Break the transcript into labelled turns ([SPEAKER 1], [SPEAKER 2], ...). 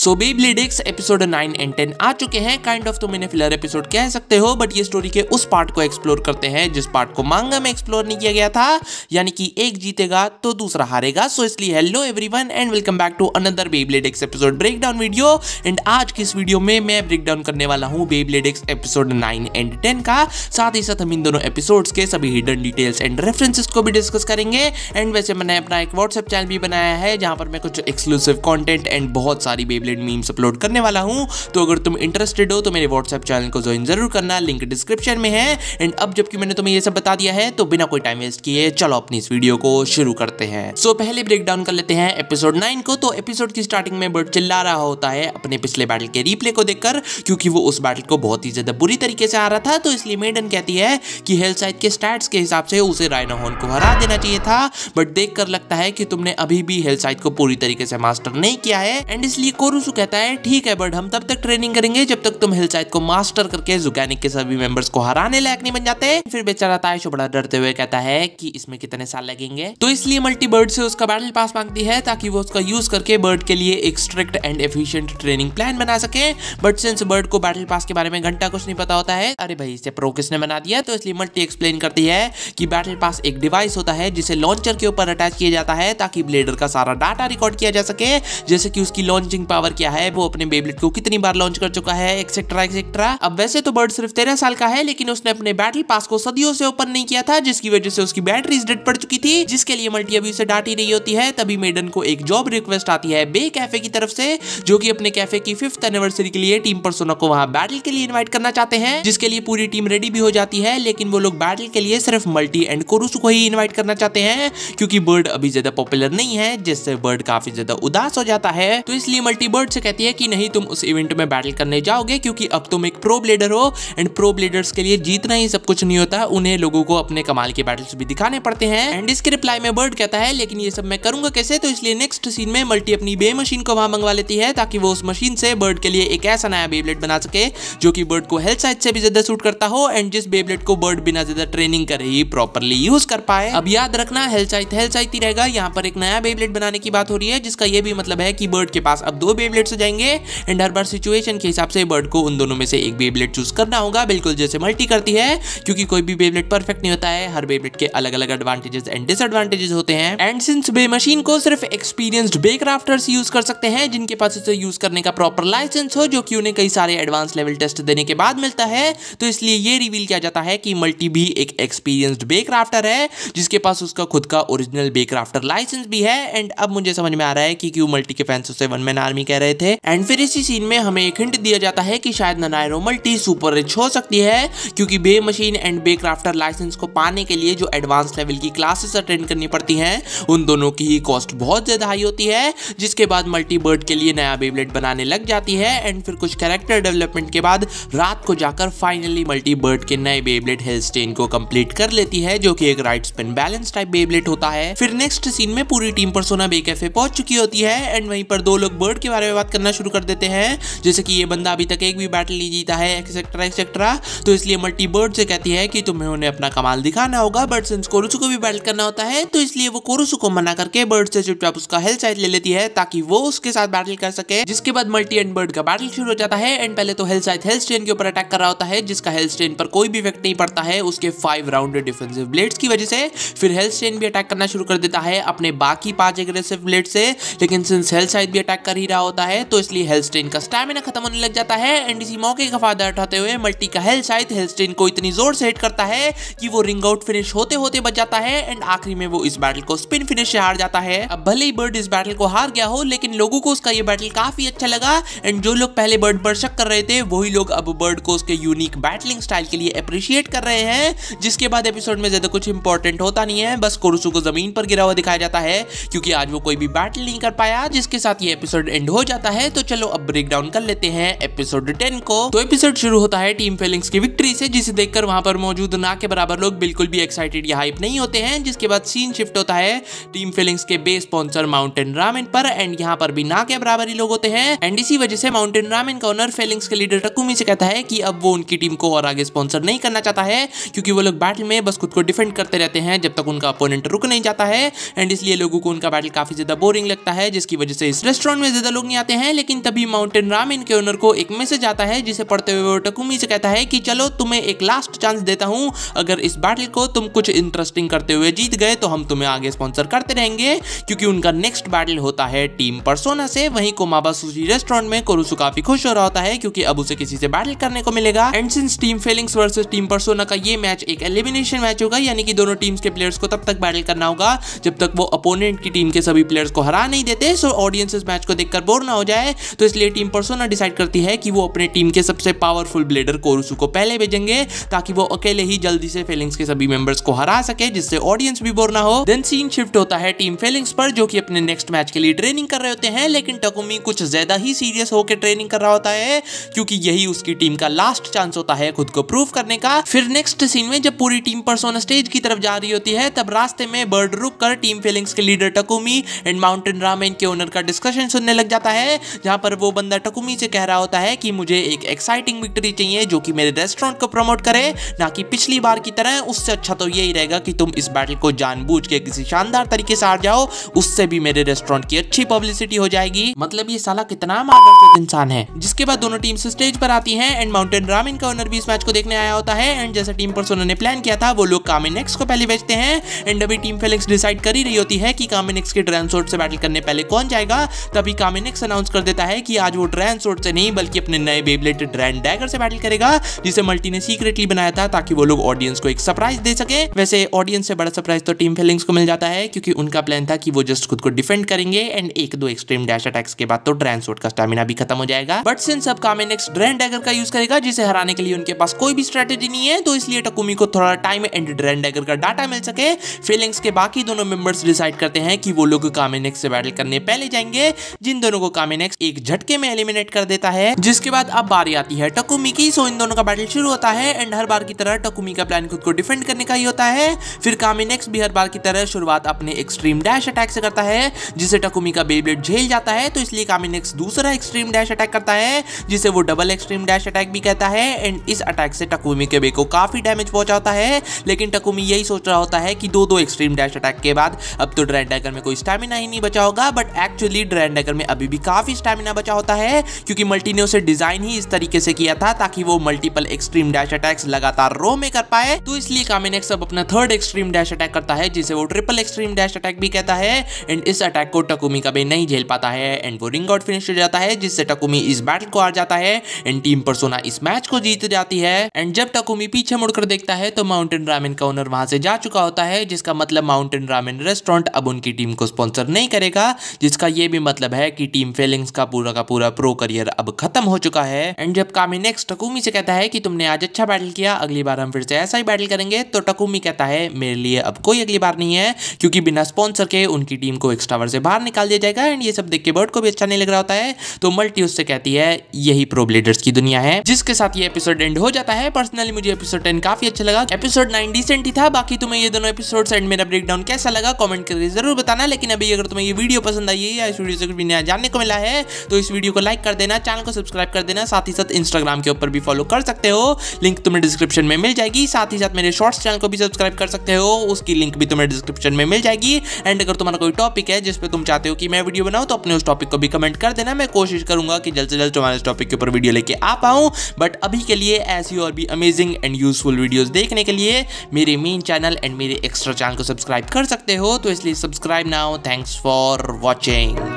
[SPEAKER 1] so Bey blade X episode nine and ten आ चुके हैं काइंड ऑफ तो मैंने फिलर एपिसोड कह सकते हो बट ये स्टोरी के उस पार्ट को एक्सप्लोर करते हैं जिस पार्ट को मांगा में एक्सप्लोर नहीं किया गया था यानी कि एक जीतेगा तो दूसरा हारेगा सो so, इसलिए hello one and welcome back to another Beyblade X episode down video and आज की इस वीडियो में मैं ब्रेकडाउन करने वाला हूँ Beyblade X episode nine and ten का साथ ही साथ हम इन दोनों एपिसोड के सभी हिडन डिटेल्स एंड रेफरेंसेस को भी डिस्कस करेंगे एंड वैसे मैंने अपना एक व्हाट्सएप चैनल भी बनाया है जहाँ पर मैं कुछ एक्सक्लूसिव कॉन्टेंट एंड बहुत सारी बेबले रिलेटेड मीम्स अपलोड करने वाला हूँ तो अगर तुम इंटरेस्टेड हो तो मेरे व्हाट्सएप चैनल को ज्वाइन जरूर करना लिंक डिस्क्रिप्शन में है एंड अब जबकि मैंने तुम्हें यह सब बता दिया है तो बिना कोई टाइम वेस्ट किए चलो अपनी इस वीडियो को शुरू करते हैं सो so, पहले ब्रेक डाउन कर लेते हैं एपिसोड नाइन को तो एपिसोड की स्टार्टिंग में बर्ड चिल्ला रहा होता है अपने पिछले बैटल के रिप्ले को देखकर क्योंकि वो उस बैटल को बहुत ही ज्यादा बुरी तरीके से आ रहा था तो इसलिए मेडन कहती है कि हेलसाइड के स्टैट्स के हिसाब से उसे रायनाहोन को हरा देना चाहिए था बट देख लगता है कि तुमने अभी भी हेलसाइड को पूरी तरीके से मास्टर नहीं किया है एंड इसलिए कोरु रूसू कहता है ठीक है बट हम तब तक ट्रेनिंग करेंगे जब तक तुम हिलसाइड को मास्टर करके जुकैनिक के सभी मेंबर्स को हराने लायक नहीं बन जाते फिर बेचारा ताइशो बड़ा डरते हुए कहता है कि इसमें कितने साल लगेंगे तो इसलिए मल्टी बर्ड से उसका बैटल पास मांगती है ताकि वो उसका यूज करके बर्ड के लिए एक strict and efficient training plan बना सके बट सिंस बर्ड को बैटल पास के बारे में घंटा कुछ नहीं पता होता है अरे भाई इसे प्रो किसने बना दिया तो इसलिए मल्टी एक्सप्लेन करती है कि बैटल पास एक डिवाइस होता है जिसे लॉन्चर के ऊपर अटैच किया जाता है ताकि ब्लेडर का सारा डाटा रिकॉर्ड किया जा सके जैसे कि उसकी लॉन्चिंग पावर पर क्या है वो अपने बेबलेट को कितनी बार लॉन्च कर चुका है एक्सेट्रा एक्सेट्रा अब वैसे तो बर्ड सिर्फ तेरह साल का है लेकिन उसने अपने बैटल पास को सदियों से ओपन नहीं किया था जिसकी वजह से उसकी बैटरी डेड पड़ चुकी थी जिसके लिए मल्टी अभी उसे डांटी नहीं होती है तभी मेडन को एक जॉब रिक्वेस्ट आती है बे कैफे की तरफ से जो की अपने कैफे की फिफ्थ एनिवर्सरी के लिए टीम परसोना को वहाँ बैटल के लिए इन्वाइट करना चाहते हैं जिसके लिए पूरी टीम रेडी भी हो जाती है लेकिन वो लोग बैटल के लिए सिर्फ मल्टी एंड कोरुस को ही इन्वाइट करना चाहते हैं क्योंकि बर्ड अभी ज्यादा पॉपुलर नहीं है जिससे बर्ड काफी ज्यादा उदास हो जाता है तो इसलिए मल्टी वर्ड से कहती है कि नहीं तुम उस इवेंट में बैटल करने जाओगे क्योंकि अब तुम एक प्रो ब्लेडर हो एंड प्रो ब्लेडर्स के लिए जीतना ही सब कुछ नहीं होता उन्हें लोगों को अपने कमाल के बैटल्स भी दिखाने पड़ते हैं एंड इसके रिप्लाई में बर्ड कहता है लेकिन ये सब मैं करूंगा कैसे तो इसलिए नेक्स्ट सीन में मल्टी अपनी बे मशीन को वहां मंगवा लेती है ताकि वो उस मशीन से बर्ड के लिए एक ऐसा नया बेबलेट बना सके जो कि बर्ड को हेल्थ साइज से भी ज्यादा सूट करता हो एंड जिस बेबलेट को बर्ड बिना ज्यादा ट्रेनिंग कर ही प्रॉपरली यूज कर पाए अब याद रखना हेल्थ साइज हेल्थ साइज ही रहेगा यहाँ पर एक नया बेबलेट बनाने की बात हो रही है जिसका यह भी मतलब है कि बर्ड के पास अब दो बेबलेट बेबलेट हो जाएंगे एंड हर बार सिचुएशन के हिसाब से बर्ड को उन दोनों में से एक बेबलेट चूज करना होगा बिल्कुल जैसे मल्टी करती है क्योंकि कोई भी बेबलेट परफेक्ट नहीं होता है हर बेबलेट के अलग अलग एडवांटेजेस एंड डिसएडवांटेजेस होते हैं एंड सिंस बे मशीन को सिर्फ एक्सपीरियंस्ड बे क्राफ्टर्स यूज कर सकते हैं जिनके पास इसे यूज करने का प्रॉपर लाइसेंस हो जो कि उन्हें कई सारे एडवांस लेवल टेस्ट देने के बाद मिलता है तो इसलिए ये रिवील किया जाता है कि मल्टी भी एक एक्सपीरियंस्ड बे क्राफ्टर है जिसके पास उसका खुद का ओरिजिनल बे क्राफ्टर लाइसेंस भी है एंड अब मुझे समझ में आ रहा है कि क्यों मल्टी के फैंस उसे वन मैन आर्मी कह रहे थे एंड फिर इसी सीन में हमें एक हिंट दिया जाता है कि शायद ननाय रोमल टी सुपर रिच हो सकती है क्योंकि bey machine and bey crafter license को पाने के लिए जो एडवांस लेवल की क्लासेस अटेंड करनी पड़ती हैं उन दोनों की ही कॉस्ट बहुत ज्यादा हाई होती है जिसके बाद मल्टी बर्ड के लिए नया बेबलेट बनाने लग जाती है एंड फिर कुछ कैरेक्टर डेवलपमेंट के बाद रात को जाकर फाइनली मल्टी बर्ड के नए बेबलेट स्टेन को कम्प्लीट कर लेती है जो की एक right spin balance type Beyblade होता है फिर नेक्स्ट सीन में पूरी टीम पर सोना बे कैफे पहुंच चुकी होती है एंड वहीं पर दो लोग बर्ड के बारे में बात करना शुरू कर देते हैं जैसे कि ये बंदा अभी तक एक भी बैटल नहीं जीता है एक्सेट्रा एक्सेट्रा तो इसलिए मल्टी बर्ड से कहती है कि तुम्हें उन्हें अपना कमाल दिखाना होगा बट सिंस कोरुसु को भी बैटल करना होता है तो इसलिए वो कोरुसु को मना करके बर्ड से चुपचाप उसका हेल्थ साइड ले लेती है ताकि वो उसके साथ बैटल कर सके जिसके बाद मल्टी एंड बर्ड का बैटल शुरू हो जाता है एंड पहले तो हेल्थ साइड हेल्थ स्टेन के ऊपर अटैक कर रहा होता है जिसका हेल्थ स्टेन पर कोई भी इफेक्ट नहीं पड़ता है उसके फाइव राउंड डिफेंसिव ब्लेड्स की वजह से फिर हेल्थ स्टेन भी अटैक करना शुरू कर देता है अपने बाकी पांच एग्रेसिव ब्लेड से लेकिन सिंस हेल्थ साइड भी अटैक कर ही रहा होता है तो इसलिए हेलस्टेन का स्टैमिना खत्म होने लग जाता है एंड इसी मौके का फायदा उठाते हुए मल्टी का हेल शायद हेलस्टेन को इतनी जोर से हिट करता है कि वो रिंग आउट फिनिश होते होते बच जाता है एंड आखिरी में वो इस बैटल को स्पिन फिनिश से हार जाता है अब भले ही बर्ड इस बैटल को हार गया हो लेकिन लोगों को उसका ये बैटल काफी अच्छा लगा एंड जो लोग पहले बर्ड पर शक कर रहे थे वही लोग अब बर्ड को उसके यूनिक बैटलिंग स्टाइल के लिए अप्रिशिएट कर रहे हैं जिसके बाद एपिसोड में ज्यादा कुछ इंपॉर्टेंट होता नहीं है बस कोरुसु को जमीन पर गिरा हुआ दिखाया जाता है क्योंकि आज वो कोई भी बैटल नहीं कर पाया जिसके साथ ये एपिसोड एंड हो जाता है तो चलो अब ब्रेक डाउन कर लेते हैं एपिसोड टेन को तो एपिसोड शुरू होता है टीम फेलिंग्स की विक्ट्री से जिसे देखकर वहां पर मौजूद ना के बराबर लोग बिल्कुल भी एक्साइटेड या हाइप नहीं होते हैं जिसके बाद सीन शिफ्ट होता है टीम फेलिंग्स के बेस स्पॉन्सर माउंटेन रामेन पर एंड यहाँ पर भी ना के बराबर ही लोग होते हैं एंड इसी वजह से माउंटेन रामेन का ओनर फेलिंग्स के लीडर टकूमी से कहता है कि अब वो उनकी टीम को और आगे स्पॉन्सर नहीं करना चाहता है क्योंकि वो लोग बैटल में बस खुद को डिफेंड करते रहते हैं जब तक उनका अपोनेंट रुक नहीं जाता है एंड इसलिए लोगों को उनका बैटल काफी ज्यादा बोरिंग लगता है जिसकी वजह से इस रेस्टोरेंट में ज्यादा लोग नहीं आते हैं लेकिन तभी माउंटेन राम इनके ओनर को एक मैसेज आता है जिसे पढ़ते हुए टकुमी से कहता है कि चलो तुम्हें एक लास्ट चांस देता हूँ अगर इस बैटल को तुम कुछ इंटरेस्टिंग करते हुए जीत गए तो हम तुम्हें आगे स्पॉन्सर करते रहेंगे क्योंकि उनका नेक्स्ट बैटल होता है टीम परसोना से वहीं कोमाबा सुशी रेस्टोरेंट में कोरुसु काफी खुश हो रहा होता है क्योंकि अब उसे किसी से बैटल करने को मिलेगा and since team Pelings versus team Persona का ये मैच एक एलिमिनेशन मैच होगा यानी कि दोनों टीम्स के प्लेयर्स को तब तक बैटल करना होगा जब तक वो अपोनेंट की टीम के सभी प्लेयर्स को हरा नहीं देते सो ऑडियंस इस मैच को देखकर बोर आउट ना हो जाए तो इसलिए टीम परसोना डिसाइड करती है कि वो अपने टीम के सबसे पावरफुल ब्लेडर कोरुसू को पहले भेजेंगे ताकि वो अकेले ही जल्दी से फेलिंग्स के सभी मेंबर्स को हरा सके जिससे ऑडियंस भी बोर ना हो देन सीन शिफ्ट होता है टीम फेलिंग्स पर जो कि अपने नेक्स्ट मैच के लिए ट्रेनिंग कर रहे होते हैं लेकिन टकोमी कुछ ज्यादा ही सीरियस होकर ट्रेनिंग कर रहा होता है क्योंकि यही उसकी टीम का लास्ट चांस होता है खुद को प्रूव करने का फिर नेक्स्ट सीन में जब पूरी टीम परसोना स्टेज की तरफ जा रही होती है तब रास्ते में बर्ड रुक कर टीम फेलिंग्स के leader Takumi and Mountain Ramen के ओनर का डिस्कशन सुनने लग जाता होता है जहां पर वो बंदा टकुमी से कह रहा होता है कि मुझे एक एक्साइटिंग विक्ट्री चाहिए जो कि मेरे रेस्टोरेंट को प्रमोट करे ना कि पिछली बार की तरह उससे अच्छा तो यही रहेगा कि तुम इस बैटल को जानबूझ के किसी शानदार तरीके से हार जाओ उससे भी मेरे रेस्टोरेंट की अच्छी पब्लिसिटी हो जाएगी मतलब ये साला कितना मार्गदर्शक इंसान है जिसके बाद दोनों टीम स्टेज पर आती है एंड माउंटेन रामिन का ओनर भी इस मैच को देखने आया होता है एंड जैसे टीम पर उन्होंने प्लान किया था वो लोग कामिनेक्स को पहले भेजते हैं एंड अभी टीम फेलिक्स डिसाइड कर ही रही होती है कि कामिनेक्स के ट्रांसोर्ट से बैटल करने पहले कौन जाएगा तभी कामिनेक्स डैक्स अनाउंस कर देता है कि आज वो ड्रैन सोट से नहीं बल्कि अपने नए बेबलेट ड्रैन डैगर से बैटल करेगा जिसे मल्टी ने सीक्रेटली बनाया था ताकि वो लोग ऑडियंस को एक सरप्राइज दे सके वैसे ऑडियंस से बड़ा सरप्राइज तो टीम फेलिंग्स को मिल जाता है क्योंकि उनका प्लान था कि वो जस्ट खुद को डिफेंड करेंगे एंड एक दो एक्सट्रीम डैश अटैक्स के बाद तो ड्रैन सोट का स्टेमिना भी खत्म हो जाएगा बट सिंस अब काम ड्रैन डैगर का यूज करेगा जिसे हराने के लिए उनके पास कोई भी स्ट्रेटेजी नहीं है तो इसलिए टकुमी को थोड़ा टाइम एंड ड्रैन डैगर का डाटा मिल सके फीलिंग्स के बाकी दोनों मेंबर्स डिसाइड करते हैं कि वो लोग कामेनेक्स से बैटल करने पहले जाएंगे जिन दोनों को कामिनेक्स एक झटके में एलिमिनेट कर देता है जिसके बाद अब बारी आती है टकुमी की सो इन दोनों का बैटल शुरू होता है एंड हर बार की तरह टकुमी का प्लान खुद को डिफेंड करने का ही होता है फिर कामिनेक्स भी हर बार की तरह शुरुआत अपने एक्सट्रीम डैश अटैक से करता है जिसे टकुमी का बेबलेट झेल जाता है तो इसलिए कामिनेक्स दूसरा एक्सट्रीम डैश अटैक करता है जिसे वो डबल एक्सट्रीम डैश अटैक भी कहता है एंड इस अटैक से टकुमी के बे को काफी डैमेज पहुंचाता है लेकिन टकुमी यही सोच रहा होता है कि दो दो एक्सट्रीम डैश अटैक के बाद अब तो ड्रैंड डैगर में कोई स्टेमिना ही नहीं बचा होगा बट एक्चुअली ड्रैंड डैगर में अभी भी भी काफ़ी स्टेमिना बचा होता है क्योंकि मल्टी ने उसे डिजाइन ही इस तरीके से किया था ताकि वो मल्टीपल एक्सट्रीम डैश अटैक्स लगातार रो में कर पाए तो इसलिए कामिनेक्स अब अपना थर्ड एक्सट्रीम डैश अटैक करता है जिसे वो ट्रिपल एक्सट्रीम डैश अटैक भी कहता है एंड इस अटैक को टकुमी कभी नहीं झेल पाता है एंड वो रिंग आउट फिनिश हो जाता है जिससे टकुमी इस बैटल को आ जाता है एंड टीम परसोना इस मैच को जीत जाती है एंड जब टकुमी पीछे मुड़कर देखता है तो माउंटेन रामेन का ओनर वहां से जा चुका होता है जिसका मतलब माउंटेन रामेन रेस्टोरेंट अब उनकी टीम को स्पॉन्सर नहीं करेगा जिसका यह भी मतलब है कि टीम टीम फेलिंग्स का पूरा का पूरा प्रो करियर अब खत्म हो चुका है एंड जब कामी नेक्स्ट टकूमी से कहता है कि तुमने आज अच्छा बैटल किया अगली बार हम फिर से ऐसा ही बैटल करेंगे तो टकूमी कहता है मेरे लिए अब कोई अगली बार नहीं है क्योंकि बिना स्पॉन्सर के उनकी टीम को एक्स्ट्रावर से बाहर निकाल दिया जाएगा एंड ये सब देख के बर्ड को भी अच्छा नहीं लग रहा होता है तो मल्टी उससे कहती है यही प्रो की दुनिया है जिसके साथ ये एपिसोड एंड हो जाता है पर्सनली मुझे एपिसोड टेन काफी अच्छा लगा एपिसोड नाइन डिसेंट ही था बाकी तुम्हें ये दोनों एपिसोड एंड मेरा ब्रेकडाउन कैसा लगा कॉमेंट करके जरूर बताना लेकिन अभी अगर तुम्हें ये वीडियो पसंद आई है या इस वीडियो से कुछ भी नया जानने को मिला है तो इस वीडियो को लाइक कर देना चैनल को सब्सक्राइब कर देना साथ ही साथ इंस्टाग्राम के ऊपर भी फॉलो कर सकते हो लिंक तुम्हें डिस्क्रिप्शन में मिल जाएगी साथ ही साथ मेरे शॉर्ट्स चैनल को भी सब्सक्राइब कर सकते हो उसकी लिंक भी तुम्हें डिस्क्रिप्शन में मिल जाएगी एंड अगर तुम्हारा कोई टॉपिक है जिसपे तुम चाहते हो कि मैं वीडियो बनाऊ तो अपने उस टॉपिक को भी कमेंट कर देना मैं कोशिश करूंगा कि जल्द से जल्द तुम्हारे टॉपिक के ऊपर वीडियो लेके आ पाऊं बट अभी के लिए ऐसी और भी अमेजिंग एंड यूजफुल वीडियोस देखने के लिए मेरे मेन चैनल एंड मेरे एक्स्ट्रा चैनल को सब्सक्राइब कर सकते हो तो इसलिए subscribe now thanks for watching